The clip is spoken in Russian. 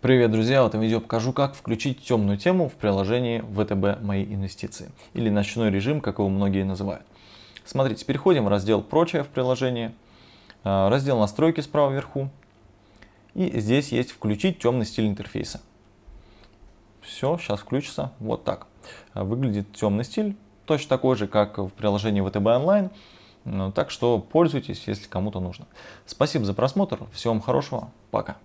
Привет, друзья! В этом видео покажу, как включить темную тему в приложении ВТБ «Мои инвестиции» или «Ночной режим», как его многие называют. Смотрите, переходим в раздел «Прочее» в приложении, а, раздел «Настройки» справа вверху, и здесь есть «Включить темный стиль интерфейса». Все, сейчас включится вот так. А, выглядит темный стиль, точно такой же, как в приложении ВТБ онлайн, ну, так что пользуйтесь, если кому-то нужно. Спасибо за просмотр, всем хорошего, пока!